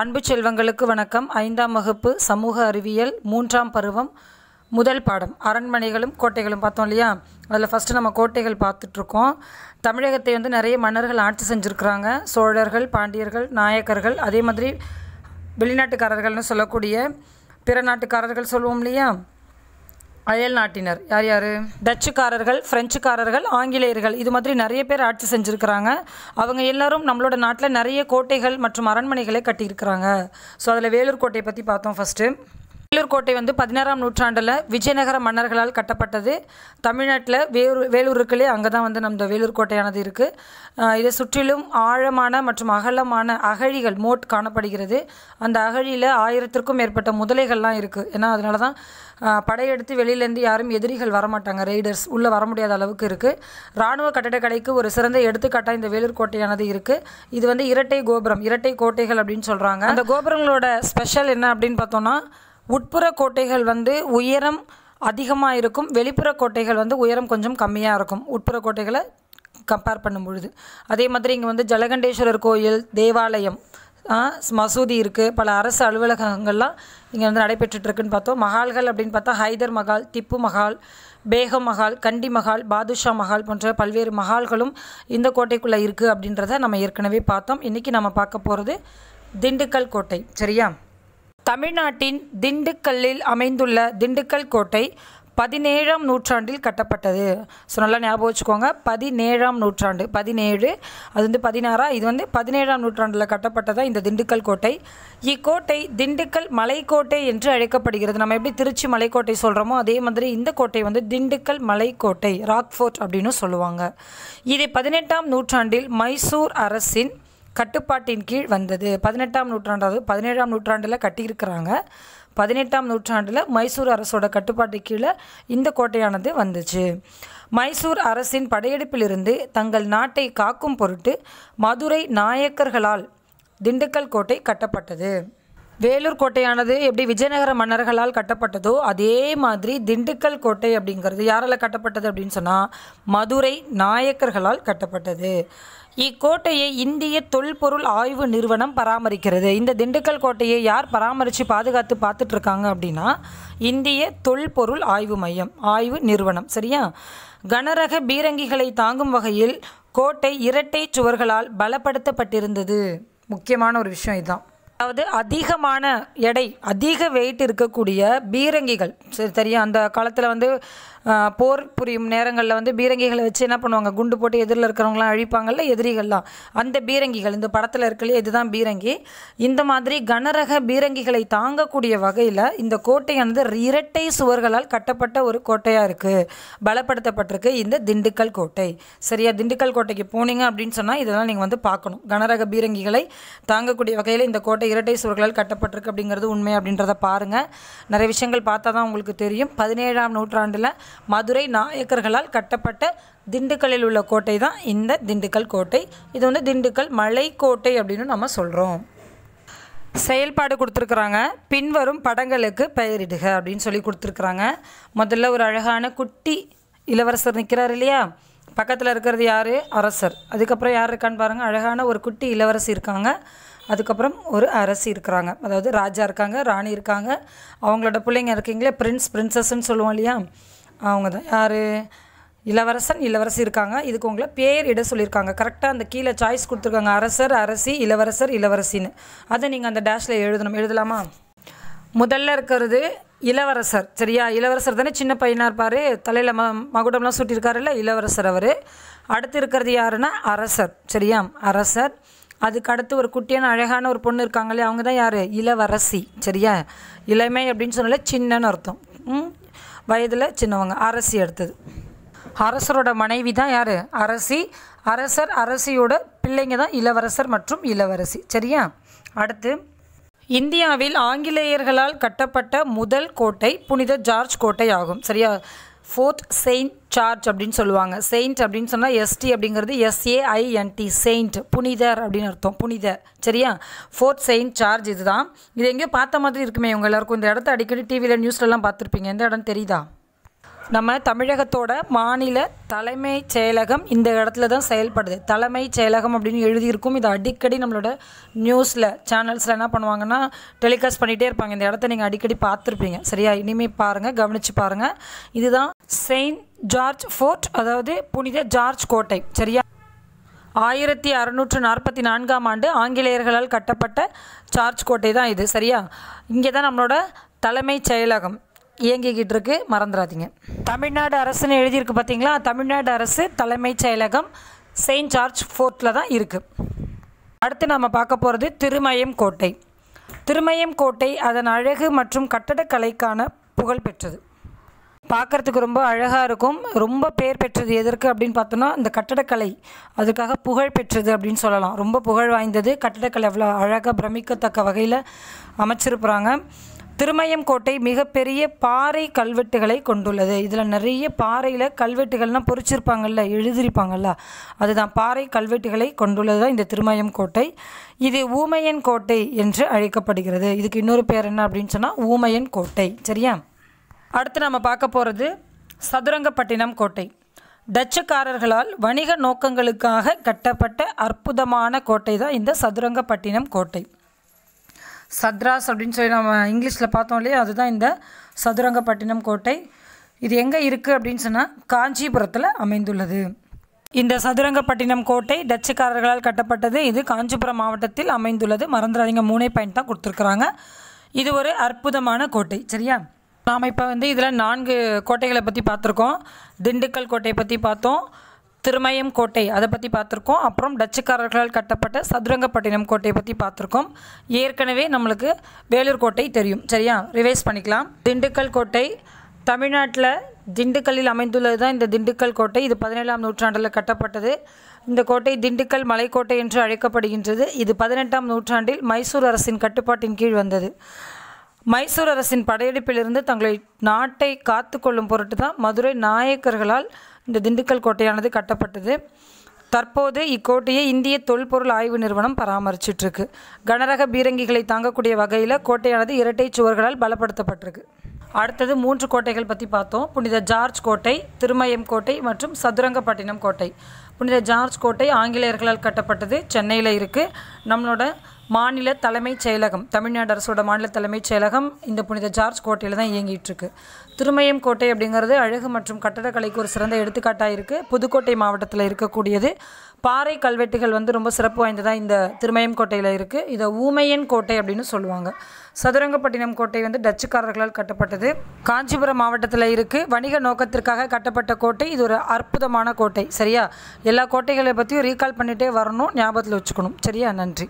அன்பு செல்வங்களுக்கு வணக்கம் ஐந்தாம் வகுப்பு சமூக அறிவியல் மூன்றாம் பருவம் முதல் பாடம் அரண்மனைகளும் கோட்டைகளும் பார்த்தோம் இல்லையா அதில் ஃபஸ்ட்டு நம்ம கோட்டைகள் பார்த்துட்ருக்கோம் தமிழகத்தை வந்து நிறைய மன்னர்கள் ஆட்சி செஞ்சுருக்குறாங்க சோழர்கள் பாண்டியர்கள் நாயக்கர்கள் அதே மாதிரி வெளிநாட்டுக்காரர்கள்னு சொல்லக்கூடிய பிற நாட்டுக்காரர்கள் சொல்லுவோம் இல்லையா அயல் நாட்டினர் யார் யார் டச்சுக்காரர்கள் ஃப்ரெஞ்சுக்காரர்கள் ஆங்கிலேயர்கள் இது மாதிரி நிறைய பேர் ஆட்சி செஞ்சுருக்கிறாங்க அவங்க எல்லாரும் நம்மளோட நாட்டில் நிறைய கோட்டைகள் மற்றும் அரண்மனைகளை கட்டியிருக்கிறாங்க ஸோ அதில் வேலூர் கோட்டையை பற்றி பார்த்தோம் ஃபஸ்ட்டு வேலூர் கோட்டை வந்து பதினாறாம் நூற்றாண்டில் விஜயநகர மன்னர்களால் கட்டப்பட்டது தமிழ்நாட்டில் வேலூர் வேலூர் அங்கே தான் வந்து நம்ம வேலூர் கோட்டையானது இருக்குது இதை சுற்றிலும் ஆழமான மற்றும் அகலமான அகழிகள் மோட் காணப்படுகிறது அந்த அகழியில் ஆயிரத்திற்கும் மேற்பட்ட முதலைகள்லாம் இருக்குது ஏன்னா அதனால தான் படையெடுத்து வெளியிலேருந்து யாரும் எதிரிகள் வரமாட்டாங்க ரைடர்ஸ் உள்ளே வர முடியாத அளவுக்கு இருக்குது இராணுவ கட்டடக்கலைக்கு ஒரு சிறந்த எடுத்துக்காட்டாக இந்த வேலூர் கோட்டையானது இருக்குது இது வந்து இரட்டை கோபுரம் இரட்டை கோட்டைகள் அப்படின்னு சொல்கிறாங்க அந்த கோபுரங்களோட ஸ்பெஷல் என்ன அப்படின்னு பார்த்தோன்னா உட்புற கோட்டைகள் வந்து உயரம் அதிகமாக இருக்கும் வெளிப்புற கோட்டைகள் வந்து உயரம் கொஞ்சம் கம்மியாக இருக்கும் உட்புற கோட்டைகளை கம்பேர் பண்ணும் பொழுது அதே மாதிரி இங்கே வந்து ஜலகண்டேஸ்வரர் கோயில் தேவாலயம் மசூதி இருக்குது பல அரசு அலுவலகங்கள்லாம் இங்கே வந்து நடைபெற்றுட்ருக்குன்னு பார்த்தோம் மகால்கள் அப்படின்னு பார்த்தா ஹைதர் மகால் திப்பு மகால் பேகம் மகால் கண்டி மகால் பாதுஷா மகால் போன்ற பல்வேறு மகால்களும் இந்த கோட்டைக்குள்ளே இருக்குது அப்படின்றத நம்ம ஏற்கனவே பார்த்தோம் இன்றைக்கி நம்ம பார்க்க போகிறது திண்டுக்கல் கோட்டை சரியா தமிழ்நாட்டின் திண்டுக்கல்லில் அமைந்துள்ள திண்டுக்கல் கோட்டை பதினேழாம் நூற்றாண்டில் கட்டப்பட்டது ஸோ நல்லா ஞாபகம் வச்சுக்கோங்க பதினேழாம் நூற்றாண்டு பதினேழு அது வந்து பதினாறா இது வந்து பதினேழாம் நூற்றாண்டில் கட்டப்பட்டதா இந்த திண்டுக்கல் கோட்டை இக்கோட்டை திண்டுக்கல் மலைக்கோட்டை என்று அழைக்கப்படுகிறது நம்ம எப்படி திருச்சி மலைக்கோட்டை சொல்கிறோமோ அதே மாதிரி இந்த கோட்டை வந்து திண்டுக்கல் மலைக்கோட்டை ராக்ஃபோர்ட் அப்படின்னு சொல்லுவாங்க இதை பதினெட்டாம் நூற்றாண்டில் மைசூர் அரசின் கட்டுப்பாட்டின் கீழ் வந்தது பதினெட்டாம் நூற்றாண்டாவது பதினேழாம் நூற்றாண்டில் கட்டியிருக்கிறாங்க பதினெட்டாம் நூற்றாண்டில் மைசூர் அரசோட கட்டுப்பாட்டு கீழே இந்த கோட்டையானது வந்துச்சு மைசூர் அரசின் படையெடுப்பிலிருந்து தங்கள் நாட்டை காக்கும் பொருட்டு மதுரை நாயக்கர்களால் திண்டுக்கல் கோட்டை கட்டப்பட்டது வேலூர் கோட்டையானது எப்படி விஜயநகர மன்னர்களால் கட்டப்பட்டதோ அதே மாதிரி திண்டுக்கல் கோட்டை அப்படிங்கிறது யாரால் கட்டப்பட்டது அப்படின்னு சொன்னால் மதுரை நாயக்கர்களால் கட்டப்பட்டது இக்கோட்டையை இந்திய தொல்பொருள் ஆய்வு நிறுவனம் பராமரிக்கிறது இந்த திண்டுக்கல் கோட்டையை யார் பராமரித்து பாதுகாத்து பார்த்துட்ருக்காங்க அப்படின்னா இந்திய தொல்பொருள் ஆய்வு மையம் ஆய்வு நிறுவனம் சரியா கனரக பீரங்கிகளை தாங்கும் வகையில் கோட்டை இரட்டை சுவர்களால் பலப்படுத்தப்பட்டிருந்தது முக்கியமான ஒரு விஷயம் இதுதான் அதாவது அதிகமான எடை அதிக வெயிட் இருக்கக்கூடிய பீரங்கிகள் சரி சரியா அந்த காலத்தில் வந்து போர் புரியும் நேரங்களில் வந்து பீரங்கிகளை வச்சு என்ன பண்ணுவாங்க குண்டு போட்டு எதிரில் இருக்கிறவங்களாம் அழிப்பாங்கள்ல எதிரிகள்லாம் அந்த பீரங்கிகள் இந்த படத்தில் இருக்கலையே இதுதான் பீரங்கி இந்த மாதிரி கனரக பீரங்கிகளை தாங்கக்கூடிய வகையில் இந்த கோட்டையானது இரட்டை சுவர்களால் கட்டப்பட்ட ஒரு கோட்டையாக இருக்குது பலப்படுத்தப்பட்டிருக்கு இந்த திண்டுக்கல் கோட்டை சரியா திண்டுக்கல் கோட்டைக்கு போனீங்க அப்படின்னு சொன்னால் இதெல்லாம் நீங்கள் வந்து பார்க்கணும் கனரக பீரங்கிகளை தாங்கக்கூடிய வகையில் இந்த கோட்டை இரட்டை சுவர்களால் கட்டப்பட்டிருக்கு அப்படிங்கிறது உண்மை அப்படின்றத பாருங்கள் நிறைய விஷயங்கள் பார்த்தா தான் உங்களுக்கு தெரியும் பதினேழாம் நூற்றாண்டில் மதுரை நாயக்கர்களால் கட்டப்பட்ட திண்டுக்கல்லில் உள்ள கோட்டை தான் இந்த திண்டுக்கல் கோட்டை இது வந்து திண்டுக்கல் மலைக்கோட்டை அப்படின்னு நம்ம சொல்கிறோம் செயல்பாடு கொடுத்துருக்குறாங்க பின்வரும் படங்களுக்கு பெயரிடுக அப்படின்னு சொல்லி கொடுத்துருக்குறாங்க முதல்ல ஒரு அழகான குட்டி இளவரசர் நிற்கிறார் இல்லையா பக்கத்தில் இருக்கிறது யார் அரசர் அதுக்கப்புறம் யார் இருக்கான்னு பாருங்கள் அழகான ஒரு குட்டி இளவரசி இருக்காங்க அதுக்கப்புறம் ஒரு அரசி இருக்கிறாங்க அதாவது ராஜா இருக்காங்க ராணி இருக்காங்க அவங்களோட பிள்ளைங்க இருக்கீங்களே பிரின்ஸ் பிரின்சஸ்ன்னு சொல்லுவோம் இல்லையா அவங்க தான் யார் இளவரசன் இளவரசி இருக்காங்க இதுக்கு உங்களை பேர் இட சொல்லியிருக்காங்க கரெக்டாக அந்த கீழே சாய்ஸ் கொடுத்துருக்காங்க அரசர் அரசி இளவரசர் இளவரசின்னு அதை நீங்கள் அந்த டேஷில் எழுதணும் எழுதலாமா முதல்ல இருக்கிறது இளவரசர் சரியா இளவரசர் தானே சின்ன பையனாக இருப்பார் தலையில் ம மகுடம்லாம் இல்லை இளவரசர் அவர் அடுத்து இருக்கிறது யாருன்னா அரசர் சரியா அரசர் அதுக்கு அடுத்து ஒரு குட்டியான அழகான ஒரு பொண்ணு இருக்காங்களே அவங்க தான் யார் இளவரசி சரியா இளமை அப்படின்னு சொன்னாலே சின்னன்னு அர்த்தம் வயதில் சின்னவங்க அரசி அடுத்தது அரசரோட மனைவி தான் யார் அரசி அரசர் அரசியோட பிள்ளைங்க தான் இளவரசர் மற்றும் இளவரசி சரியா அடுத்து இந்தியாவில் ஆங்கிலேயர்களால் கட்டப்பட்ட முதல் கோட்டை புனித ஜார்ஜ் கோட்டை ஆகும் சரியா ஃபோர்த் செயின்ட் சார்ஜ் அப்படின்னு சொல்லுவாங்க செயின்ட் அப்படின்னு சொன்னால் எஸ்டி அப்படிங்கிறது எஸ்ஏஐஎன்டி செயின்ட் புனிதர் அப்படின்னு அர்த்தம் புனிதர் சரியா ஃபோர்த் செயின்ட் சார்ஜ் இதுதான் இது எங்கேயோ பார்த்த மாதிரி இருக்குமே இவங்க எல்லாருக்கும் இந்த இடத்த அடிக்கடி டிவியில் நியூஸ்லலாம் பார்த்துருப்பீங்க எந்த இடம் தெரியுதா நம்ம தமிழகத்தோட மாநில தலைமை செயலகம் இந்த இடத்துல தான் செயல்படுது தலைமை செயலகம் அப்படின்னு எழுதியிருக்கும் இது அடிக்கடி நம்மளோட நியூஸில் சேனல்ஸில் என்ன பண்ணுவாங்கன்னா டெலிகாஸ்ட் பண்ணிகிட்டே இருப்பாங்க இந்த இடத்த நீங்கள் அடிக்கடி பார்த்துருப்பீங்க சரியா இனிமேல் பாருங்கள் கவனித்து பாருங்கள் இதுதான் செயின்ட் ஜார்ஜ் ஃபோர்ட் அதாவது புனித ஜார்ஜ் கோட்டை சரியா ஆயிரத்தி அறுநூற்று நாற்பத்தி நான்காம் ஆண்டு ஆங்கிலேயர்களால் கட்டப்பட்ட ஜார்ஜ் கோட்டை தான் இது சரியா இங்கே தான் நம்மளோட தலைமைச் செயலகம் இயங்கிக்கிட்டு இருக்கு மறந்துடாதீங்க தமிழ்நாடு அரசுன்னு எழுதியிருக்கு பார்த்தீங்களா தமிழ்நாடு அரசு தலைமைச் செயலகம் செயின்ட் ஜார்ஜ் ஃபோர்ட்டில் தான் இருக்குது அடுத்து நம்ம பார்க்க போகிறது திருமயம் கோட்டை திருமயம் கோட்டை அதன் அழகு மற்றும் கட்டடக்கலைக்கான புகழ் பெற்றது பார்க்குறதுக்கு ரொம்ப அழகாக இருக்கும் ரொம்ப பேர் பெற்றது எதற்கு அப்படின்னு பார்த்தோன்னா இந்த கட்டடக்கலை அதுக்காக புகழ் பெற்றது அப்படின்னு சொல்லலாம் ரொம்ப புகழ் வாய்ந்தது கட்டடக்கலை அவ்வளோ அழகாக பிரமிக்கத்தக்க வகையில் அமைச்சிருப்பாங்க திருமயங்கோட்டை மிகப்பெரிய பாறை கல்வெட்டுகளை கொண்டுள்ளது இதில் நிறைய பாறையில் கல்வெட்டுகள்லாம் பொறிச்சிருப்பாங்கல்ல எழுதியிருப்பாங்கல்ல அதுதான் பாறை கல்வெட்டுகளை கொண்டுள்ளது தான் இந்த திருமயம் கோட்டை இது ஊமையன் கோட்டை என்று அழைக்கப்படுகிறது இதுக்கு இன்னொரு பேர் என்ன அப்படின்னு சொன்னால் ஊமையன் கோட்டை சரியா அடுத்து நம்ம பார்க்க போகிறது சதுரங்கப்பட்டினம் கோட்டை டச்சுக்காரர்களால் வணிக நோக்கங்களுக்காக கட்டப்பட்ட அற்புதமான கோட்டை தான் இந்த சதுரங்கப்பட்டினம் கோட்டை சத்ராஸ் அப்படின்னு சொல்லி நம்ம இங்கிலீஷில் பார்த்தோம் இல்லையா அதுதான் இந்த சதுரங்கப்பட்டினம் கோட்டை இது எங்கே இருக்குது அப்படின்னு சொன்னால் காஞ்சிபுரத்தில் அமைந்துள்ளது இந்த சதுரங்கப்பட்டினம் கோட்டை டச்சுக்காரர்களால் கட்டப்பட்டது இது காஞ்சிபுரம் மாவட்டத்தில் அமைந்துள்ளது மறந்துடாதீங்க மூணே பாயிண்ட் தான் கொடுத்துருக்குறாங்க இது ஒரு அற்புதமான கோட்டை சரியா நாம் இப்போ வந்து இதில் நான்கு கோட்டைகளை பற்றி பார்த்துருக்கோம் திண்டுக்கல் கோட்டையை பற்றி பார்த்தோம் திருமயம் கோட்டை அதை பற்றி பார்த்துருக்கோம் அப்புறம் டச்சுக்காரர்களால் கட்டப்பட்ட சதுரங்கப்பட்டினம் கோட்டையை பற்றி பார்த்துருக்கோம் ஏற்கனவே நம்மளுக்கு வேலூர் கோட்டை தெரியும் சரியா ரிவைஸ் பண்ணிக்கலாம் திண்டுக்கல் கோட்டை தமிழ்நாட்டில் திண்டுக்கல்லில் அமைந்துள்ளது தான் இந்த திண்டுக்கல் கோட்டை இது பதினேழாம் நூற்றாண்டில் கட்டப்பட்டது இந்த கோட்டை திண்டுக்கல் மலைக்கோட்டை என்று அழைக்கப்படுகின்றது இது பதினெட்டாம் நூற்றாண்டில் மைசூர் அரசின் கட்டுப்பாட்டின் கீழ் வந்தது மைசூர் அரசின் படையெடுப்பிலிருந்து தங்களை நாட்டை காத்து கொள்ளும் பொருட்டு தான் மதுரை நாயக்கர்களால் இந்த திண்டுக்கல் கோட்டையானது கட்டப்பட்டது தற்போது இக்கோட்டையை இந்திய தொல்பொருள் ஆய்வு நிறுவனம் பராமரிச்சிட்ருக்கு கனரக பீரங்கிகளை தாங்கக்கூடிய வகையில் கோட்டையானது இரட்டை சுவர்களால் பலப்படுத்தப்பட்டிருக்கு அடுத்தது மூன்று கோட்டைகள் பற்றி பார்த்தோம் புனித ஜார்ஜ் கோட்டை திருமயம் கோட்டை மற்றும் சதுரங்கப்பட்டினம் கோட்டை புனித ஜார்ஜ் கோட்டை ஆங்கிலேயர்களால் கட்டப்பட்டது சென்னையில் இருக்குது நம்மளோட மாநில தலைமைச் செயலகம் தமிழ்நாடு அரசோட மாநில தலைமைச் செயலகம் இந்த புனித ஜார்ஜ் கோட்டையில் தான் இயங்கிட்டுருக்கு திருமயம் கோட்டை அப்படிங்கிறது அழகு மற்றும் கட்டடக்கலைக்கு ஒரு சிறந்த எடுத்துக்காட்டாக இருக்குது புதுக்கோட்டை மாவட்டத்தில் இருக்கக்கூடியது பாறை கல்வெட்டுகள் வந்து ரொம்ப சிறப்பு வாய்ந்ததாக இந்த திருமயம் கோட்டையில் இருக்குது இதை ஊமையன் கோட்டை அப்படின்னு சொல்லுவாங்க சதுரங்கப்பட்டினம் கோட்டை வந்து டச்சுக்காரர்களால் கட்டப்பட்டது காஞ்சிபுரம் மாவட்டத்தில் இருக்குது வணிக நோக்கத்திற்காக கட்டப்பட்ட கோட்டை இது ஒரு அற்புதமான கோட்டை சரியா எல்லா கோட்டைகளை பற்றியும் ரீகால் பண்ணிகிட்டே வரணும் ஞாபகத்தில் வச்சுக்கணும் சரியா நன்றி